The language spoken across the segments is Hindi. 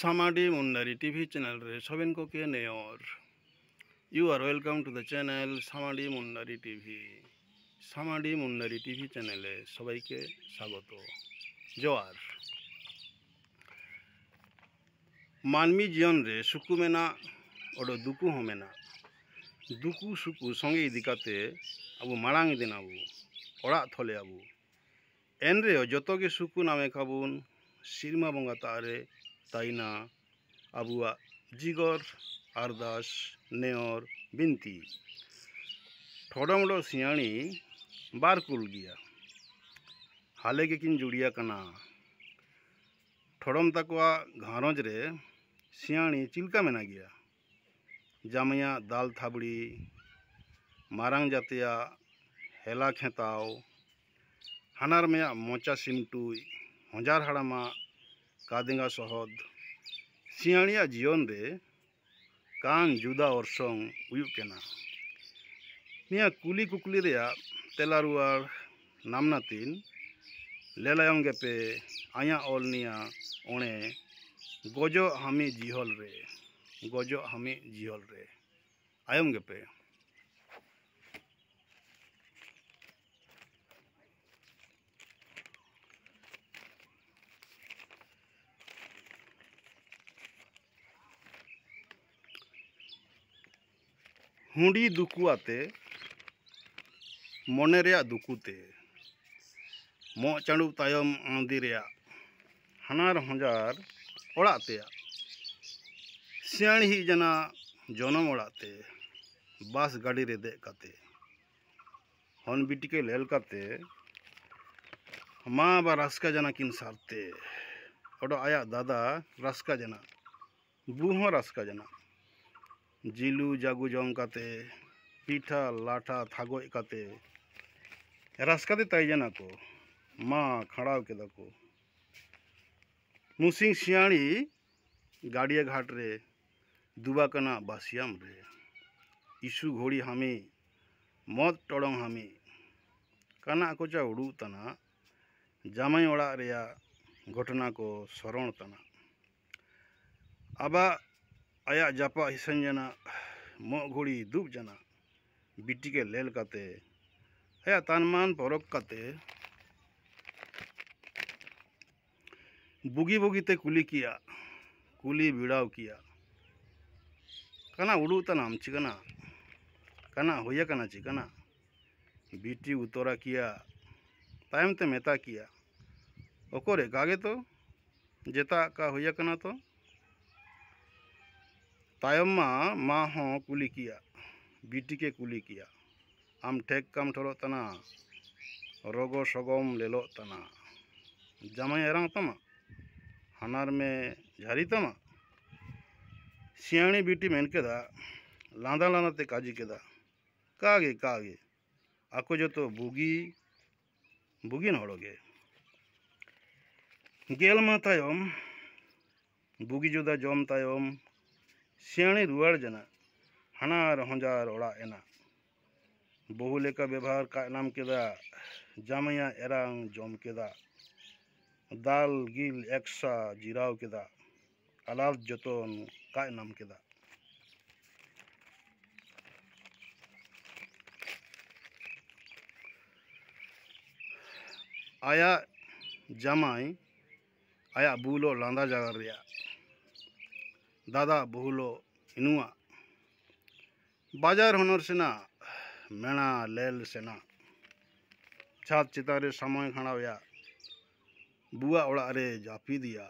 সামাদি মুন্ডারি টিভি চ্যানেল রে সভেনক কে নেওর you are welcome to the channel সামাদি মুন্ডারি টিভি সামাদি মুন্ডারি টিভি চ্যানেলে সবাইকে স্বাগত জয়ার মানমি জোন রে সুকু মেনা অডু দুকু হমেনা দুকু সুকু সঙেই দিকাতে আবু মাড়াঙ্গি দেনাবো পড়া থলে আবু এন রে যতো কে সুকু নামে খাবুন শ্রীমা বঙ্গতারে तईना अबुआ जिगर अरदास नेर बिनती ठोडमडो सियाणी बारकुल गया हाले के किन जुड़िया कना ठोडम तकवा घरज रे सियाणी चिल्का मेना गया जामिया दाल थाबड़ी मारंग जातिया हेला खेताओ हनार मेया मोचा सिमटू हजार हड़ामा कादिंगा सहद सियाणिया जीवन रे कान जुदा और संग उयुक निया कुली कुकली रे तेलारुआर नामना तीन लेलायम गेपे आया ऑल निया ओणे गजो हमी जीहल रे गजो हमी जीहल रे आयम गेपे हुडी दुकुआते मन दुकुते मो चाड़ू तायम आंदी हनार हजार ओड़ते सियाणी जना जनम ओड़ते बस गाड़ी रे दे हन बिटिके के लेल करते माँ बा रास्का जना किन सारते और आया दादा रास्का जना बू रास्का जना ᱡᱤᱞᱩ ᱡᱟᱜᱩ ᱡᱚᱢ ᱠᱟᱛᱮ ᱯᱤᱴᱷᱟ ᱞᱟᱴᱷᱟ ᱛᱷᱟᱜᱚᱡ ᱠᱟᱛᱮ ᱨᱟᱥᱠᱟᱛᱮ ᱛᱟᱭᱡᱟᱱᱟ ᱠᱚ ᱢᱟ ᱠᱷᱟᱲᱟᱣ ᱠᱮᱫᱟ ᱠᱚ मुसिंग सियाणी गाड़िया घाट रे दुबाकना बासियाम रे इशु घोड़ी हमी मद टड़ंग हमी काना कोचा उड़ू तना जामाई ओड़ा रे घटना को सरण तना आबा आया जापा हिसन जना मग घड़ी दूब जना बिटी के लेल काते आया तानमान परक काते बुगी बुगी ते कुली किया कुली बिड़ाव किया कना उड़ूता नाम चिकना कना होया कना चिकना बिटी उतोरा किया तायम ते मेता किया ओकोरे कागे तो जेता का होया कना तो ᱛᱟᱭᱚᱢ ᱢᱟ ᱢᱟ ᱦᱚᱸ ᱠᱩᱞᱤ ᱠᱮᱭᱟ ᱵᱤᱴᱤᱠᱮ ᱠᱩᱞᱤ ᱠᱮᱭᱟ ᱟᱢ ᱴᱷᱮᱠ ᱠᱟᱢ ᱴᱷᱚᱨᱚᱜ ᱛᱟᱱᱟ ᱨᱚᱜᱚ ᱥᱚᱜᱚᱢ ᱞᱮᱞᱚᱜ ᱛᱟᱱᱟ ᱡᱟᱢᱟᱭ ᱮᱨᱟᱝ ᱛᱟᱢᱟ ᱦᱟᱱᱟᱨ ᱢᱮ ᱡᱷᱟᱹᱨᱤ ᱛᱟᱢᱟ ᱥᱤᱭᱟᱹᱬᱤ ᱵᱤᱴᱤ ᱢᱮᱱ ᱠᱮᱫᱟ ᱞᱟᱸᱫᱟ ᱞᱟᱸᱫᱟᱛᱮ ᱠᱟᱡᱤ ᱠᱮᱫᱟ ᱠᱟᱜᱮ ᱠᱟᱜᱮ ᱟᱠᱚ ᱡᱚᱛᱚ ᱵᱩᱜᱤ ᱵᱩᱜᱤᱱ ᱦᱚᱲᱜᱮ ᱜᱮᱞ ᱢᱟ ᱛᱟᱭᱚᱢ ᱵᱩᱜᱤ ᱡᱚᱫᱟ ᱡᱚᱢ ᱛᱟᱭᱚᱢ सियाणी रुआड़ जना हणार होंजार ओड़ा एना बहू लेका व्यवहार का नाम केदा जामया एरांग जम केदा दाल गिल एक्सा जिराव केदा अलाद जतन का नाम केदा आया जमाई आया बुलो लांदा जगह दादा बहुलो इनुआ बाजार हनर सेना मेणा लेल सेना छात चितारे समय खाणाया बुआ ओड़ा रे जापी दिया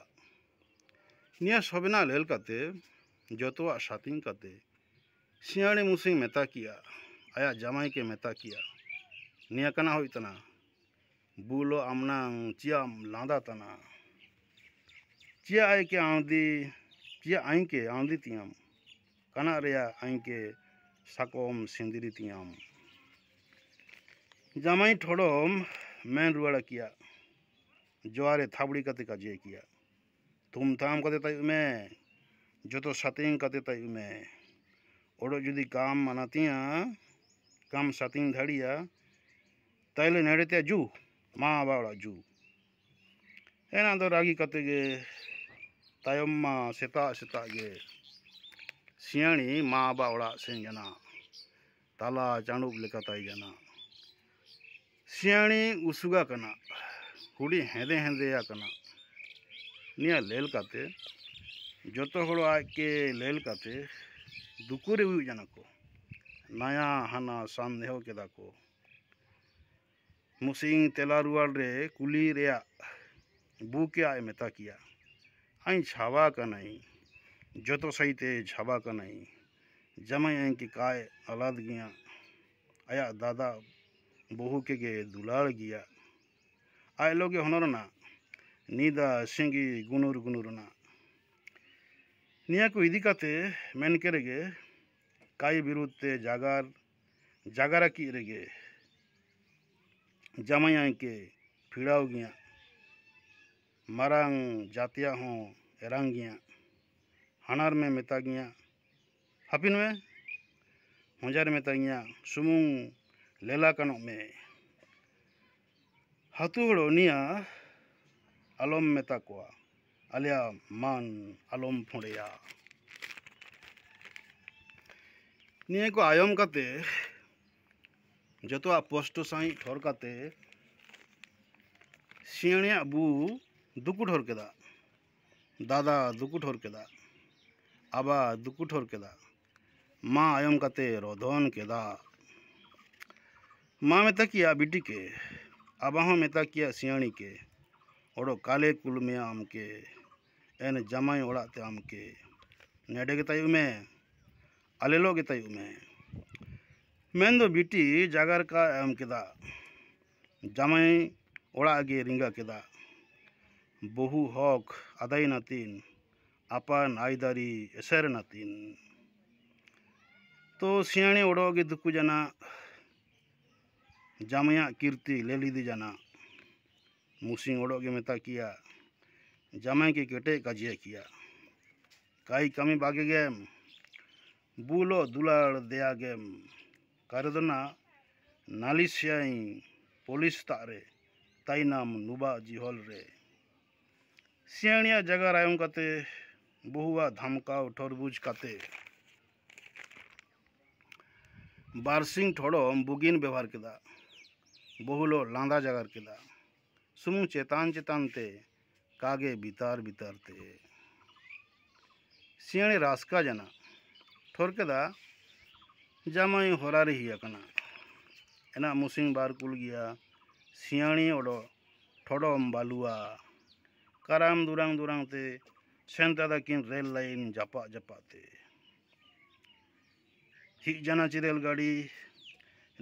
निया सबना लेल काते जतवा साथी काते सियाणी मुसी मेता किया आया जमाई के मेता किया निया कना होना बुलो आमना चिया लादा तना चिया आए के आउदी ये आइके आंदी तियाम कनारिया आइके सकोम सिंदरी तीम जमाई ठोड़ोम मैन रुआड़ा किया जोआरे थाबड़ी कते का जे किया तुम थाम कते तय में जो तो सतींग कते तय में और जुदी काम मनातियाँ काम सतींग धड़िया तैले नड़ते जू माँ बाड़ा जू है ना तो रागी कते के सेता सियाणी माँ बाबा सेना तला चाणूप लेकाना सियाणी उसुगा कना हेदे हेदे कना निया लेल काते जो आके लेल काते दुकुरे हुना को नया हाना सन्देह के मुसिंग तेला रुआर रे कुली रे बुके मेता किया आई छावा का नहीं जो तो सही थे छावा का नहीं जमे की काय अलाद गया आया दादा बहू के गे दुलाल गया आए लोगे हुनर ना नीदा सिंगी गुनुर गुनुर ना निया को इदी काते मैन के रेगे काई विरुद्ध ते जागार जागारा की रेगे जमाई के फिड़ाओ गया मरंग जातिया हों एरंगिया हनार में मेतागिया हपिन में हजार मेतागिया सुमुंग लेला कनों में हतुड़ो निया अलम मेता को अलिया मान अलम फोड़े निये को आयम कते जो तो आप पोस्टो साई ठोर कते सीणिया बू ᱫᱩᱠᱩ ᱰᱷᱚᱨ ᱠᱮᱫᱟ ᱫᱟᱫᱟ ᱫᱩᱠᱩ ᱰᱷᱚᱨ ᱠᱮᱫᱟ ᱟᱵᱟ ᱫᱩᱠᱩ ᱰᱷᱚᱨ ᱠᱮᱫᱟ माँ आयम कते रोधन के दा माँ मेता किया बिटी के आबा अबाह मेता किया सियाणी के ओडो काले कुल में आम के एन जमाई ओड़ा ते आम के नेडे के तयु में अलेलो के तयु में मैं दो बिटी जागर का आम के दा जमाई ओड़ा के रिंगा के दा বহু হক আদায় নাতিন আপান আইদারি এসের নাতিন তো সিয়াণে ওড়োগে দুকু জানা জামায়া কীর্তি লেলিদি जाना मुसिंग ओडो के मता किया जमे के केटे काजिए किया काई कमी बागे गेम बुलो दुलार दिया गेम करदना नालिस पुलिस तारे तैनाम नुबा जिहल रे सियाणिया जगह रायों कते बहुआ धमकाओ ठोरबुज कते बारसिंग ठोड़ो बुगिन व्यवहार किया बहुलो लांदा जगार किया सुमु चेतान चेतान ते कागे बितार बितार ते सियाणी रास्का जना ठोर किया जामाई होरारी ही अकना एना मुसिंग बार कुल गया सियाणी ओडो ठोड़ो बालुआ कराम ᱫᱩᱨᱟᱝ ᱫᱩᱨᱟᱝ ᱛᱮ ᱥᱮᱱᱛᱟ ᱫᱟᱠᱤᱱ ᱨᱮᱹᱞ ᱞᱟᱭᱤᱱ ᱡᱟᱯᱟᱜ ᱡᱟᱯᱟᱜ ᱛᱮ ᱦᱤᱡ ᱡᱟᱱᱟ ᱪᱤᱨᱮᱞ ᱜᱟᱹᱰᱤ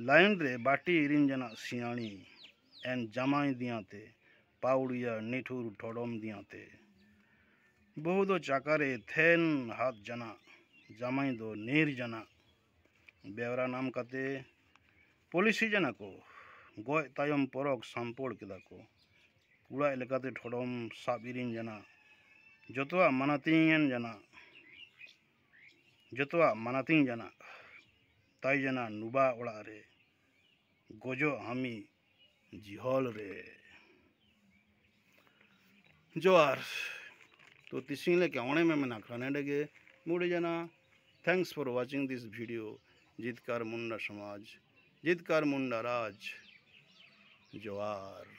लाइन रे बाटी इरिन जना सियाणी एन जमाई दिया ते पाउड़िया निठुर ठोड़म दिया ते बहु दो चाकारे थेन हाथ जना जमाई दो नीर जना बेवरा नाम कते पुलिस जना को गोय तायम परोक संपोड़ किदा को ᱠᱩᱲᱟᱜ ᱞᱮᱠᱟᱛᱮ ᱴᱷᱚᱰᱚᱢ ᱥᱟᱵ ᱤᱨᱤᱧ ᱡᱟᱱᱟ ᱡᱚᱛᱚᱣᱟᱜ ᱢᱟᱱᱟᱛᱤᱧ ᱡᱟᱱᱟ ᱡᱚᱛᱚᱣᱟᱜ ᱢᱟᱱᱟᱛᱤᱧ ᱡᱟᱱᱟ जना नुबा ओड़ा रे गोजो हमी जिहल रे जोर तो तिसिंगले केवणे में मना खानेडेगे मुड़े जना thanks for watching this video Jeetkar Munda समाज जीतकार मुंडा राज जोहार